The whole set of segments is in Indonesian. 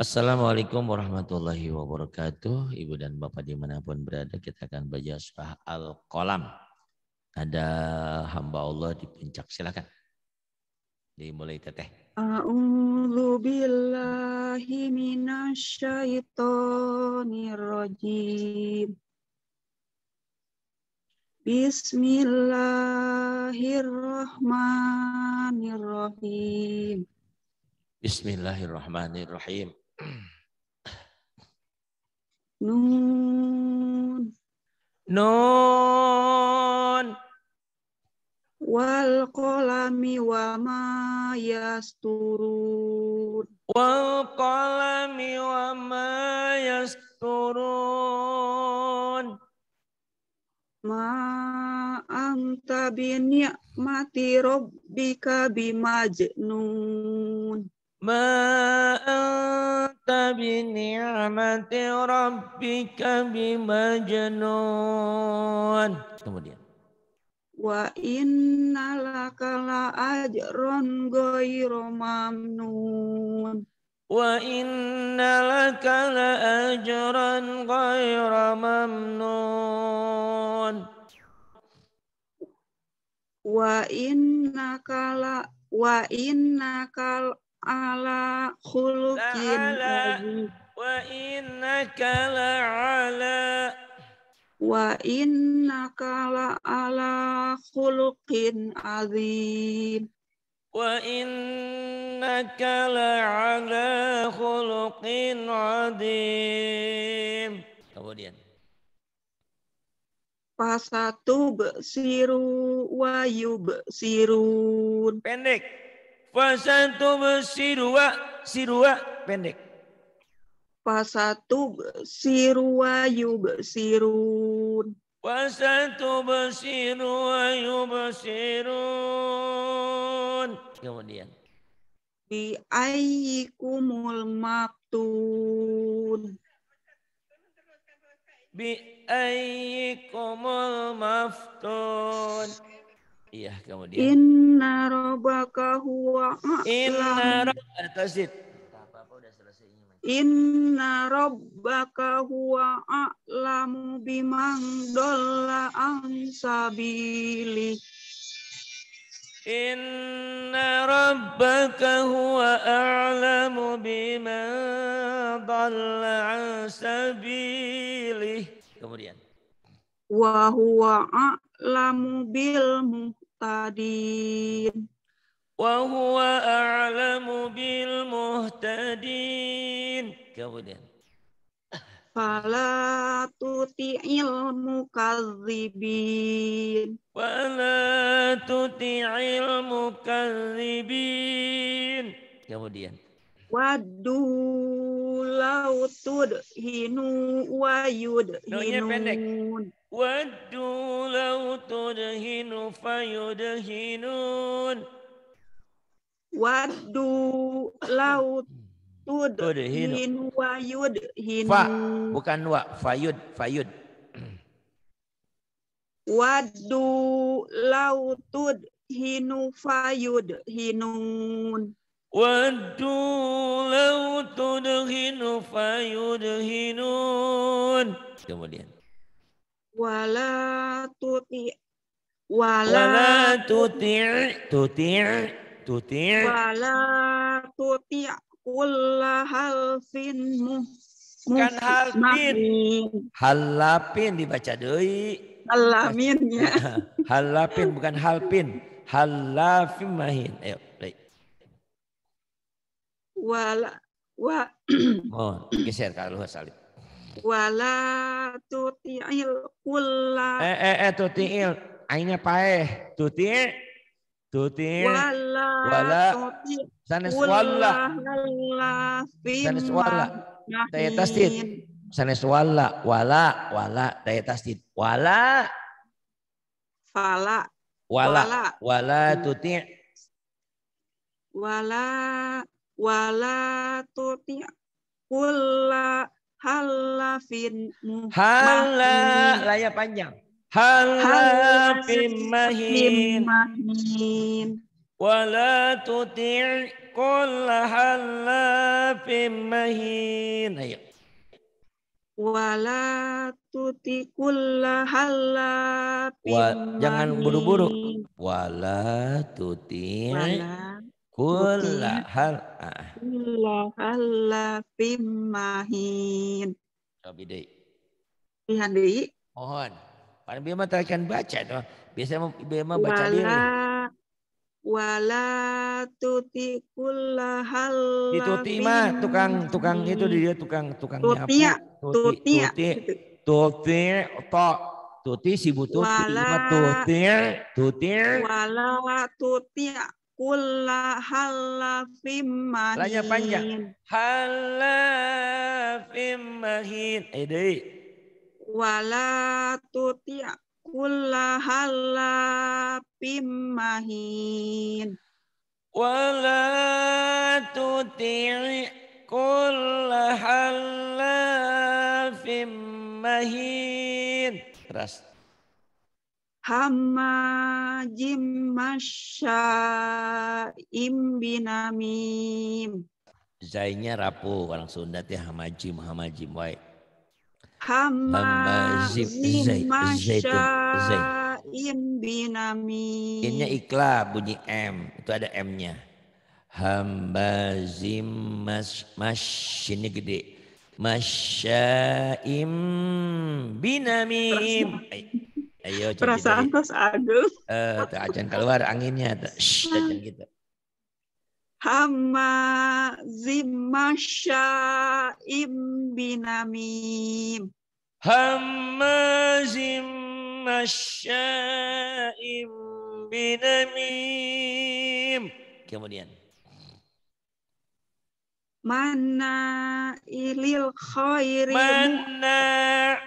Assalamualaikum warahmatullahi wabarakatuh. Ibu dan Bapak dimanapun berada, kita akan baca surah Al-Qalam. Ada hamba Allah di puncak, silakan. Dimulai teteh. A'udzu billahi minasyaitonir rajim. Bismillahirrahmanirrahim. Bismillahirrahmanirrahim. Nun. Nun. Wal kolami wa ma yasturun. Wal kolami wa ma yasturun. Ma anta bi ni'mati rabbika bimajnun. ما أنت Rabbika ربك بمجنون kemudian wa inna laka la ajron ghairu mamnun wa inna laka la ajron ghairu mamnun wa inna kala wa inna kala ala khuluqin Wa innaka ala, wa innaka ala khuluqin azim. Wa innaka ala khuluqin azim. Kemudian pasatu besiru wa sirun Pendek. Fasatu sirwa sirwa pendek. Fasatu sirwa yub sirun. Wasatu besiru yub sirun. Kemudian. Bi kumul maftun. Bi kumul maftun. Iya, kemudian. Inna rabbaka huwa Inna rabbaka huwa Inna rabbaka huwa a'lamu biman dolla an sabili. Inna rabbaka huwa a'lamu biman dhalla an sabili. Kemudian. Wa huwa a'lamu bil Tadi, وهو أعلم بالمهتدين kemudian kemudian wa ودوا لو تدهن فيدهنون ودوا لو tudhin wayudhin fa bukan wa fayud fayud wadu lautud hinu fayud hinun wadu lautud hinu kemudian wala tuti wala, wala tuti tuti tuti wala tuti kulla halfin bukan halfin halapin dibaca deui halamin ya halapin bukan halpin halafin mahin ayo baik wala wa mohon geser kalau salib Wala tuti'il kulla. Eh, eh, eh, tuti'il. Ainnya pae Tuti' tuti' wala wala sanes wala sanes wala daya tasdid sanes wala wala wala daya tasdid wala fala wala wala tuti wala wala tuti kulla halafin hala laya panjang halafin mahin wala tuti' kulla halafin mahin ayo wala tuti kulla halafin jangan buru-buru wala tuti wala Kulla hal Kulla halla bimahin. Bidai. Pilihan di. Mohon. Pada Bima tak akan baca tu. Biasa Bima baca wala, dia Wala tuti kulla halla tuti mah tukang tukang itu dia tukang tukang ya, tuti tuti ya. Tuti. Tuti. Tuti tuti si butuh tuti tuti tutir wala ya. tutir kulla halafim mahin. Lanya panjang. Halafim mahin. Eh deh. Wala tuti kulla halafim mahin. Wala tuti kulla halafim mahin. Terus hamajim masyaim imbinamim. Zainya rapuh orang Sunda teh hamajim jim wae. Hamajim zain zain binamim. Innya ikla bunyi M, itu ada M-nya. Hambazim mas mas ini gede. Masyaim binamim. Ayo, perasaan tos agung. Eh, uh, ajan keluar anginnya, shh, gitu. Hama zimasya'im binamim. Hama zimasya'im binamim. Kemudian. Mana ilil khairi. Mana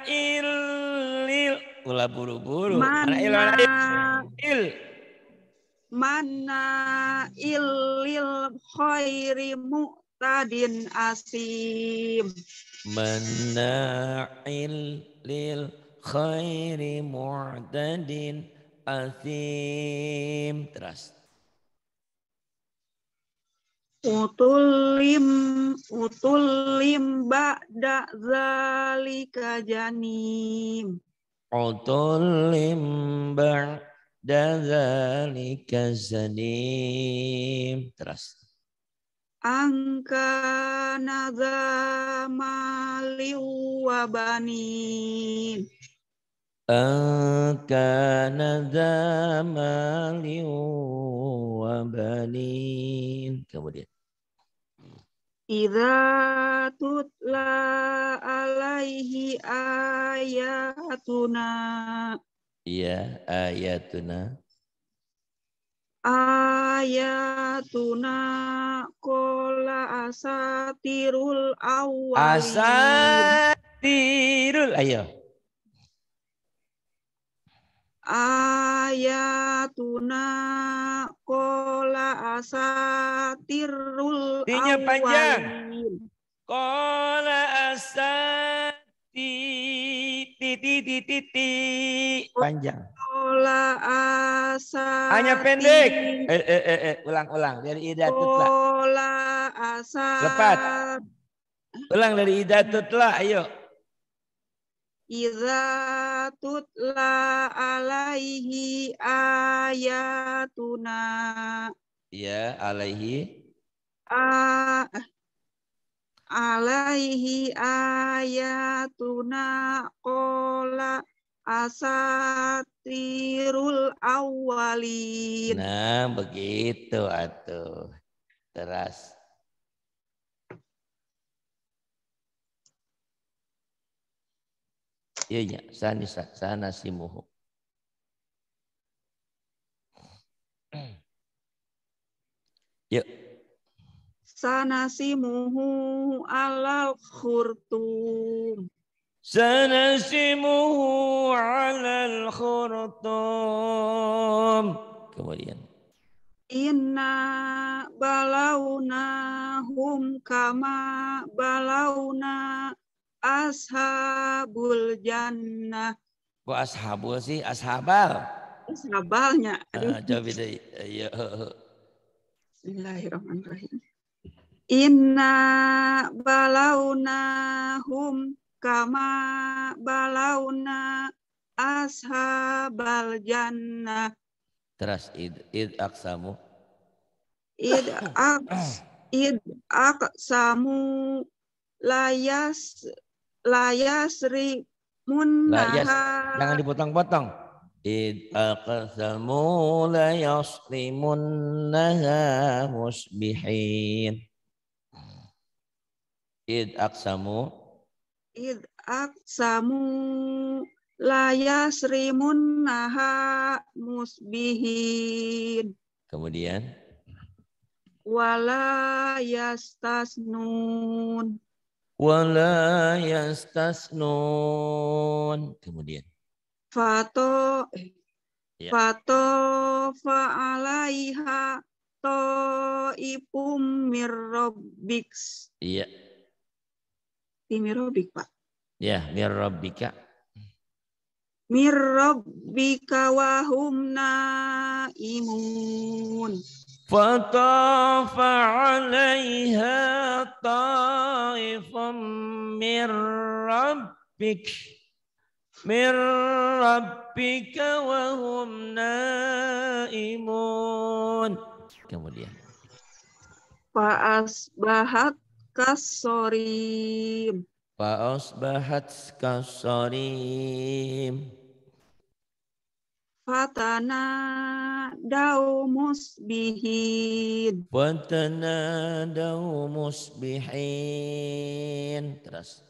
ilil Ulah buru-buru. Mana il mana il. khairi mu'tadin asim. Mana ilil lil khairi mu'tadin asim. Terus. utulim utulim ba'da zalika janim utulim bar ذلك زنيم terus angka nazamali wa banin angka nazamali wa banin kemudian Ida tutla alaihi ayatuna. Iya, ayatuna. Ayatuna kola asatirul awal. Asatirul, ayo ayatuna kola asatirul Tinya panjang. Kola asati titi titi ti Panjang. Kola asati. Hanya pendek. Eh eh eh, eh. ulang ulang dari ida tutla. Kola asati. Lepat. Ulang dari ida tutla. ayo. Iza tutla alaihi ayatuna. Ya, alaihi. A alaihi ayatuna kola asatirul awalin. Nah, begitu atuh. Terus Iya, iya. sanisa sana ya Yuk. Sana simuhu alal khurtum. Sana simuhu alal khurtum. Kemudian. Inna hum kama balauna ashabul jannah. Kok ashabul sih? Ashabal. Ashabalnya. Ah, Aduh. Uh, coba deh. Ayo. Iya. Bismillahirrahmanirrahim. Inna balaunahum kama balauna ashabal jannah. Terus id, id aksamu. Id aks id aksamu layas laya Sri Munahas. Jangan dipotong-potong. Id aqsamu la yaslimunnaha musbihin. Id aqsamu. Id aqsamu la yasrimunnaha musbihin. Kemudian. Wala yastasnun wala yastasnun. Kemudian. Fato ya. Fato fa'alaiha ipum mirrobiks Iya. Di Pak. Ya, mirrobika mirrobika wahum naimun. فطاف عليها طائف من ربك من ربك وهم نائمون kemudian kasorim Fa'asbahat kasorim Fatana musbihin. Wa tanadau musbihin. terus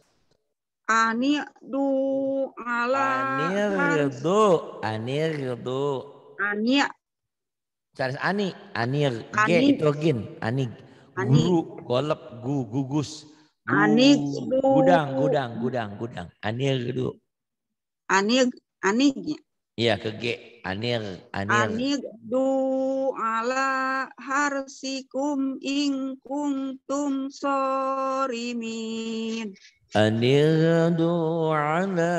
du ala Ani ridu. Ani Cari ani Anir G itu gin Ani. Guru Golep Gu Gugus gu, anik Gudang Gudang Gudang Gudang Anirdu anik anik Iya ke G. Anir. Anir. Anir du ala harsikum ing kuntum sorimin. Anir du ala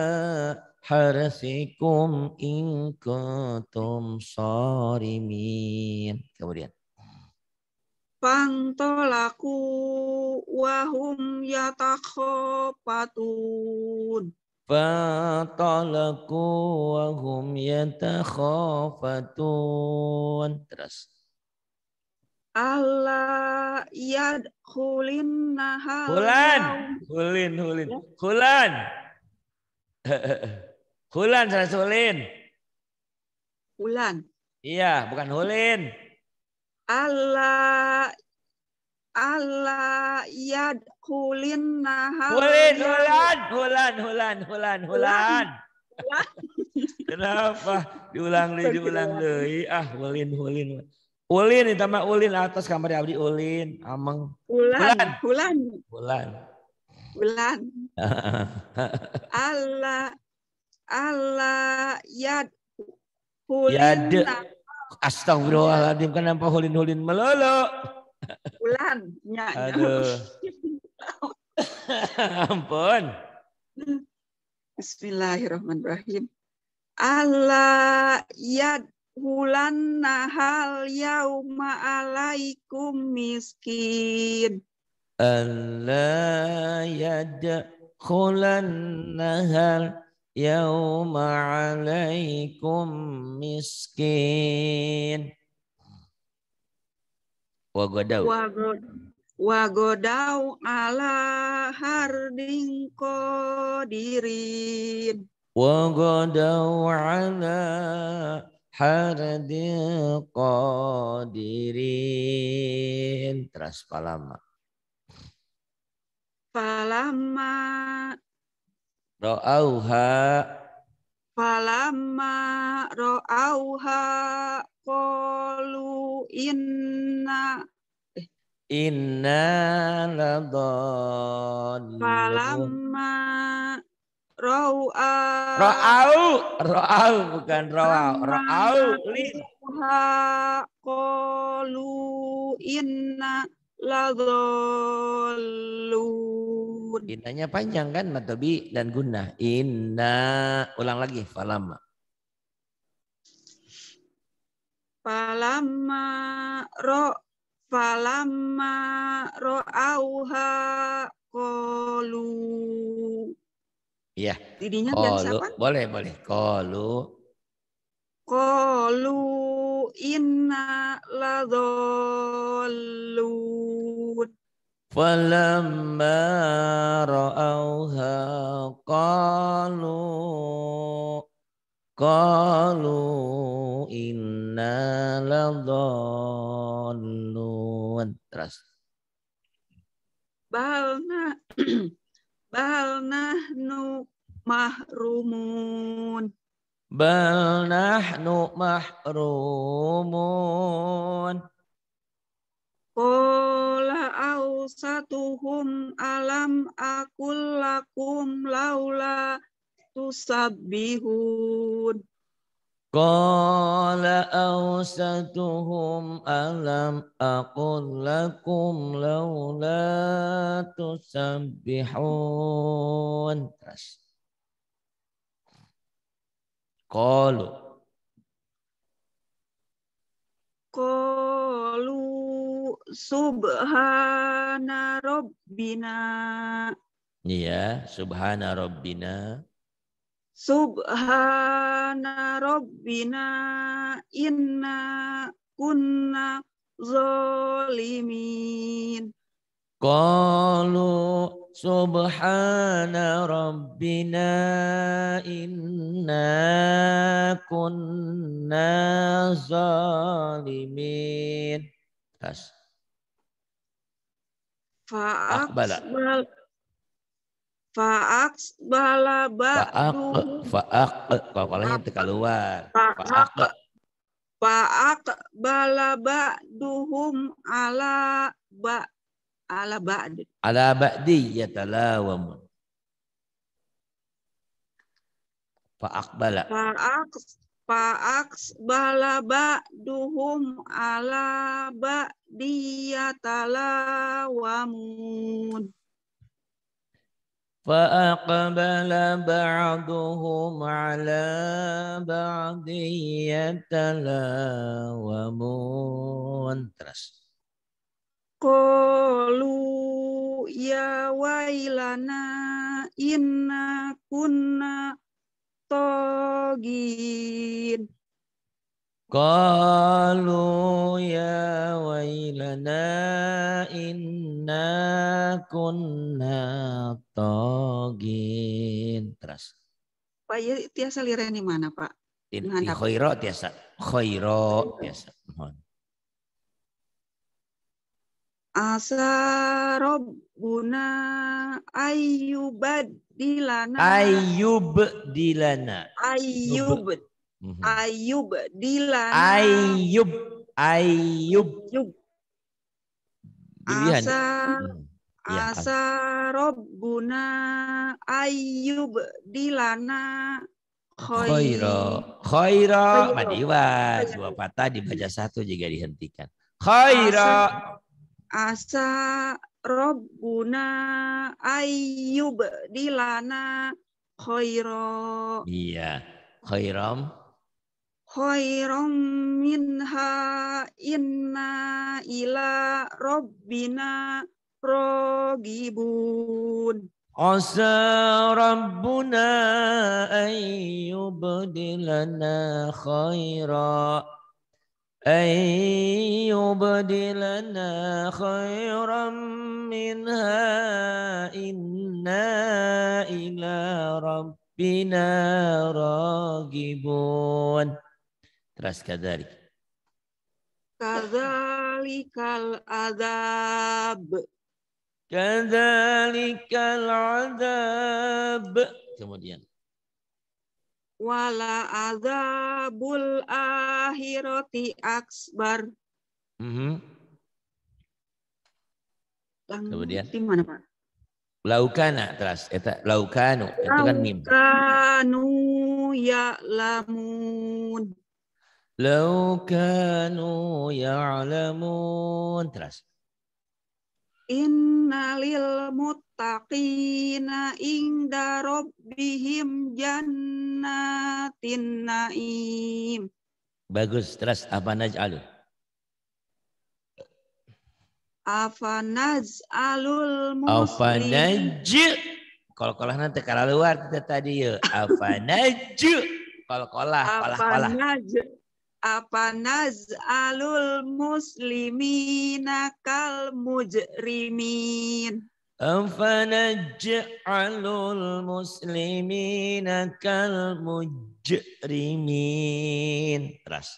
harsikum in kuntum sorimin. Kemudian. Pantolaku wahum patun wa hum yatakhafatun terus Allah yad hulin nahal Hulan, hulin, hulin, ya. hulan, hulan, salah hulin. Hulan. Iya, bukan hulin. Allah ala kulin nahal. Ya. Hulan, hulan, hulan, hulan, hulan, hulan. Kenapa? Diulang lagi, diulang lagi. Ah, hulin, hulin. Ulin, itu mah ulin atas kamar abdi ulin, ameng. hulan hulan hulan hulan Allah Allah yad hulin. Yad. Astagfirullahaladzim, kenapa hulin-hulin melolok Ulan, nyak. Aduh. Ampun. Bismillahirrahmanirrahim. Allah ya hulan nahal yauma alaikum miskin. Allah ya hulan nahal yauma alaikum miskin. Wagodau. Wagodau ala Harding kodirin, Wagodau ala Harding kodirin. Teras palama. Palama. Ro'auha. Palama ro'auha qalu eh. inna inna ladon falamma rau rau rau bukan rau rau lin qalu inna ladolun. Inanya panjang kan matobi dan guna. Inna ulang lagi falama. falamma ro falamma auha kolu. Iya. Didinya biar siapa? Boleh, boleh. Kolu. Kolu inna ladolun. Falamma ra'auha qalu Qalu inna ladhallun. Terus. Balna balna nu mahrumun. Balna nu mahrumun. Qala awsatuhum alam akul lakum laula tusabbihun. Qala awsatuhum alam aqul lakum laula tusabbihun. Qalu. Qalu subhana rabbina. Iya, subhana rabbina. Subhana rabbina inna kunna zalimin. Qalu subhana rabbina inna kunna zalimin. Kas. Fa'aqbala. Faak bala Faak faak pokoknya tidak keluar. Faak faak bala duhum ala ba ala ba'd. Ala ba'di ya Faakbala. Faak faak faak bala duhum ala ba yatalawamun. فأقبل بعضهم على بعض يتلاومون terus Kolu ya wailana inna kunna togin قالوا يا ويلنا إنا كنا طاغين terus Pak ya, tiasa di mana Pak di, di khairo tiasa khairo tiasa mohon Asa Rabbuna ayyubad dilana ayyub dilana ayyub -hmm. Ayub Dilan. Ayub. Ayub. Ayub. Asa, ya, asa Robbuna Ayub Dilana Khairo. Khairo. Madiwa. Dua patah dibaca satu jika dihentikan. Khairo. Asa, asa Robbuna Ayub Dilana Khairo. Iya. Khairom خيرا منها إنا إلى ربنا راغبون عسى ربنا أن يبدلنا خيرا أن يبدلنا خيرا منها إنا إلى ربنا راغبون Bas kadari. Kadalikal adab. Kadalikal adab. Kemudian. Wala adabul akhirati aksbar. Mm -hmm. Kemudian. Di mana Pak? Laukana teras eta laukanu itu kan mim. Laukanu ya lamu Lau kanu ya'lamun. Terus. Innalil mutaqina inda rabbihim jannatin na'im. Bagus. Terus apa naj'alu? Afanaz alul muslim. Afanaj. Kalau kalah nanti kalau luar kita tadi ya. Afanaj. Kalau kalah, kalah kalah. Afanaj alul muslimin kal mujrimin alul muslimin kal mujrimin ras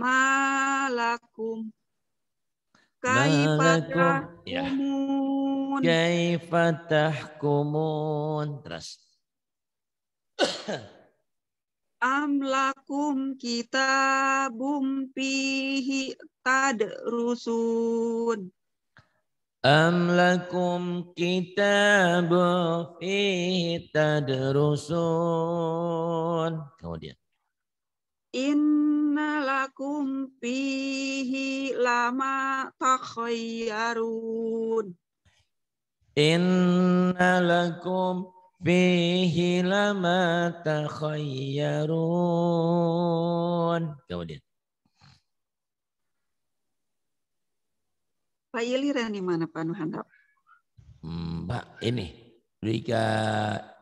malakum kaifatah ya. kaifatah kumun terus Amla lakum tad rusun. Am lakum kita كتاب tad rusun. kemudian Inna lakum pihi lama takhayyarun Inna lakum Fihi lama takhayyarun. Kemudian. Failiran di mana Pak Nuhandap? Hmm, Mbak, ini. Rika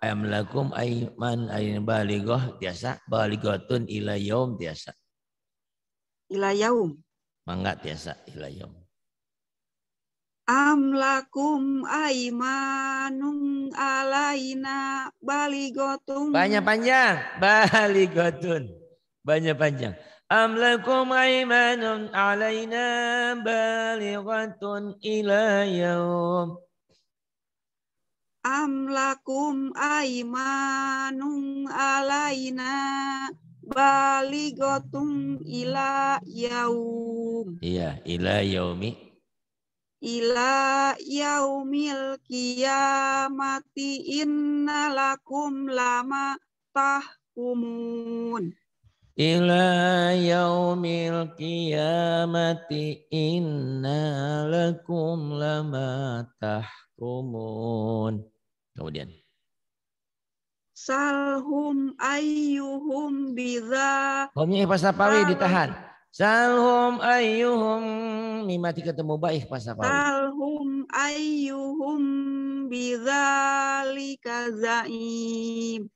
ayam lakum aiman ayin baligoh biasa Baligotun ila yaum biasa. Ila yaum. Mangga biasa ila yaum. Amlakum aimanung alaina baligotum. Banyak panjang. Baligotun. Banyak panjang. Amlakum aimanun alaina baligotun ila yaum. Amlakum aimanun alaina baligotum ila yaum. Iya, ila yaumi ila yaumil qiyamati innalakum lama tahkumun ila yaumil qiyamati innalakum lama tahkumun kemudian salhum ayyuhum bidza homnya pas ditahan Salhum ayyuhum mimati ketemu baik pas apa? Salhum ayyuhum bidzalika zaim.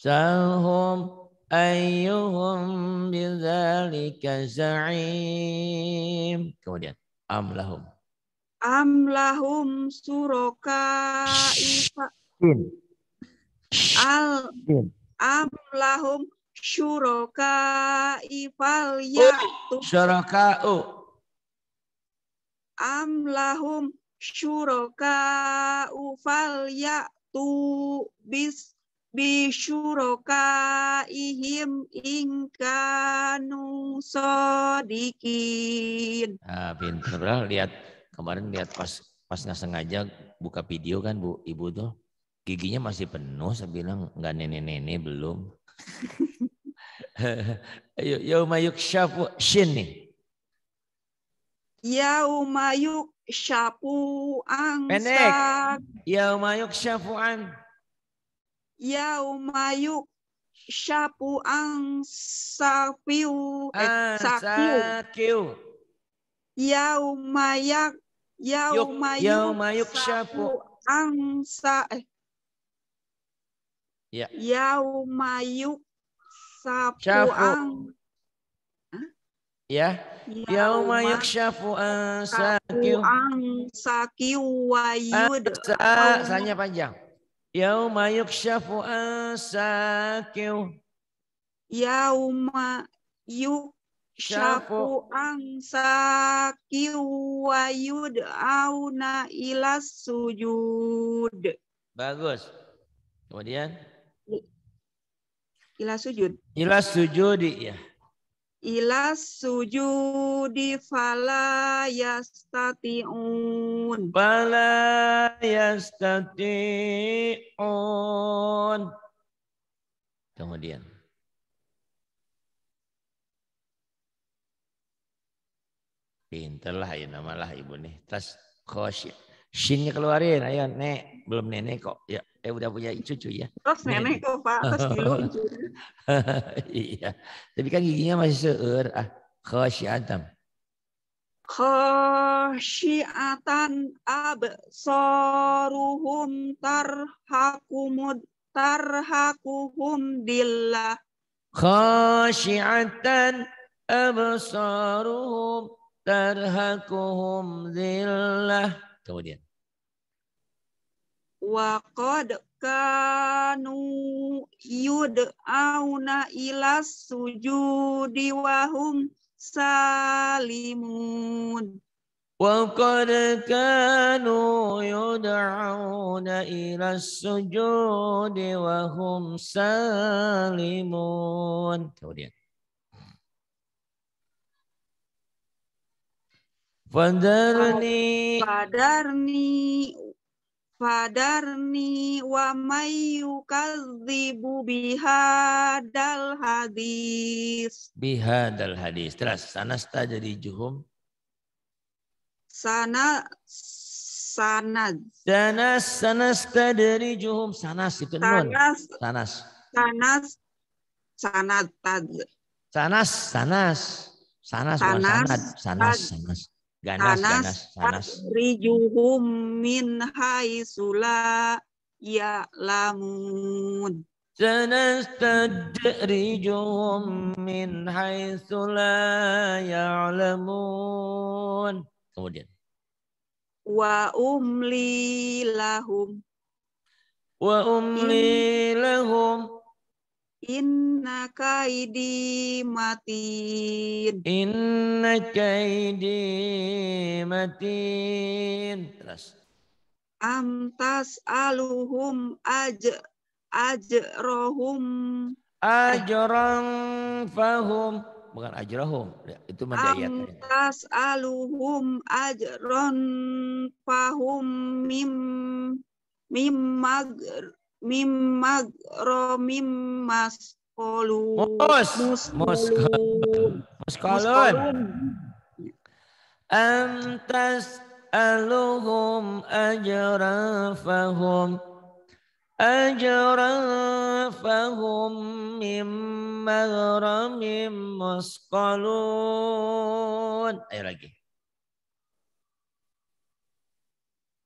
Salhum ayyuhum bidzalika zaim. Kemudian amlahum. Amlahum suraka ifa. Al. Am syuraka ifal oh, ya'tu. Syuraka u. Oh. Amlahum syuraka ufal ya'tu bis bisyuroka ihim ingkanu sodikin. ah pinter lihat kemarin lihat pas pas nggak sengaja buka video kan bu ibu tuh giginya masih penuh saya bilang nggak nenek nenek belum Yauma yukshafu shini. Yauma yukshafu an Pendek. Yauma yukshafu an. Yauma yukshafu an sakiu. Eh, sakiu. Yauma yak yauma yauma yukshafu an sa eh. Ya. Yauma Sapu ang, ya. ya. Yauma yakshafu an sakiu. ang sakiu wa ah, yud. Sa, ah, sanya panjang. Yauma yakshafu an sakiu. Yauma yukshafu an sakiu wa yud auna ilas sujud. Bagus. Kemudian Ila sujud. Ila sujudi ya. Ila sujudi fala yastati'un. Fala yastati'un. Kemudian. Pinterlah ya namalah ibu nih. Tas khosy. Shinnya keluarin. Ayo, Nek belum nenek kok. Ya, eh udah punya cucu ya. Terus nenek, nenek kok Pak, terus dulu Iya. Tapi kan giginya masih seur ah. Khosyiatan. Khosyiatan absaruhum tarhakumud tarhakuhum dillah. Khosyiatan absaruhum tarhakuhum dillah. Kemudian wa qad kanu yud'auna ila sujudi wa hum salimun wa qad kanu yud'auna ila sujudi wa hum salimun kemudian Fadarni Fadarni Fadarni wa mayyukadzibu bihadal hadis. Bihadal hadis. Terus sanasta jadi juhum. Sana sanad. Sanas sanasta dari juhum sanas itu sanas, nun. Sanas. Sanas sanatad. Sanas sanas sanas sanas sanas sanas sanas ganas ganas ganas rijuhum min sula ya lamun tadrijuhum min Ya Lamun. kemudian wa umli lahum wa umli lahum Inna kaidi matin. Inna kaidi matin. Terus. Amtas aluhum aj ajrohum. ajaran fahum. Bukan ajrohum. Ya, itu mandayat. Amtas aluhum ajron fahum mim mim magr mimag romim mus fahum fahum mim maghramim ayo lagi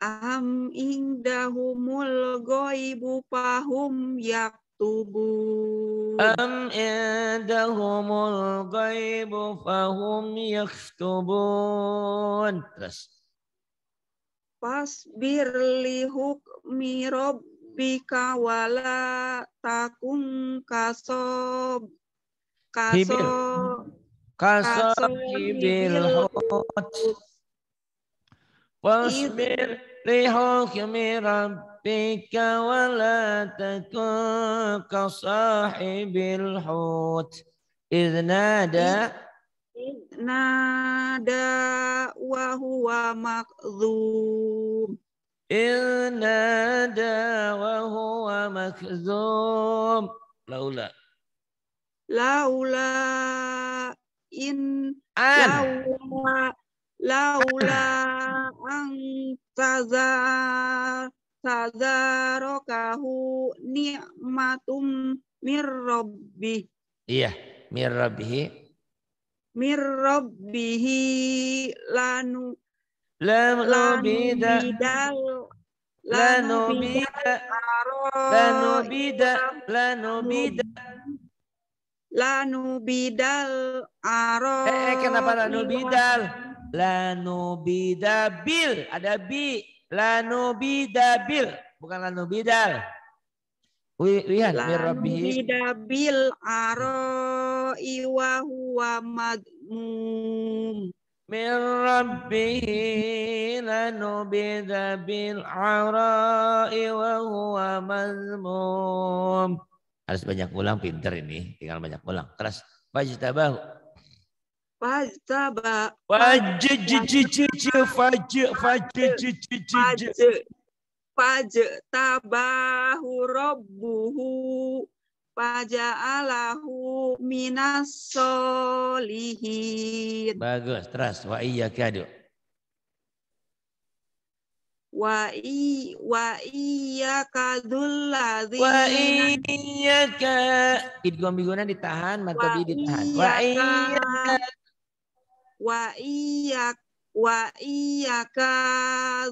am indahumul ghaibu fahum yaktubun am indahumul ghaibu fahum yaktubun terus Pas li hukmi rabbika wala takun kasob kasob kasob hot. hut fasbir لحكم ربك ولا تكن كصاحب الحوت إذ نادى إذ نادى وهو مخذوم إذ نادى وهو مخذوم لولا لولا إن أن لولا laula angtazar tazarokahu ni'matum mirrobi Iya, mirrobi mirrobi lanu. Lam labida. Lanu bida. Lanu bida. Lanu bida. Lanu bidal aro. Eh, eh, kenapa lanu bidal? bidabil ada bi bidabil bukan lanubidal wihan bidabil aro iwa huwa madmum min rabbihi bidabil aro iwa huwa madmum harus banyak ulang pinter ini tinggal banyak ulang keras Fajitabahu pajak, Fajjijijij. Faja'alahu minas solihin. Bagus. Terus. Wa iya kado. Wa i wa iya kaduladzi. Wa iya ka. Idgom ditahan, matobi ditahan. Wa iya, iya wa iyak wa iyyaka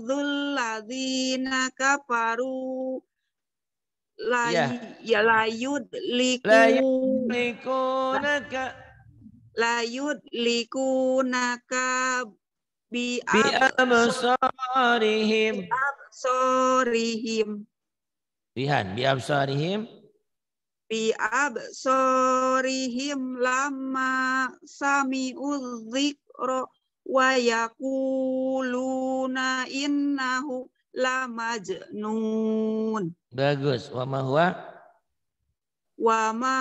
dzalladzina kafaru la iya. ya la yudlikunaka la yudlikunaka bi absarihim absarihim Bihan, bi absarihim bi absarihim sami sami'u ro wa yakuluna innahu lamajnun. Bagus. Wa ma huwa? Wa ma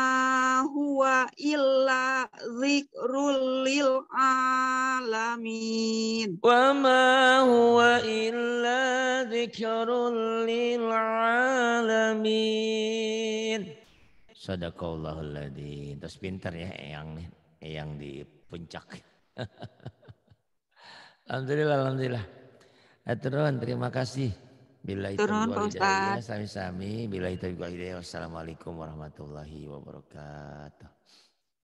huwa illa zikrul lil alamin. Wa ma huwa illa zikrul lil alamin. Sadaqallahul ladzim. Terus pintar ya yang nih, yang di puncak. alhamdulillah, alhamdulillah. Aturun, eh, terima kasih. Bila itu Sami-sami. Bila itu wassalamu'alaikum warahmatullahi wabarakatuh.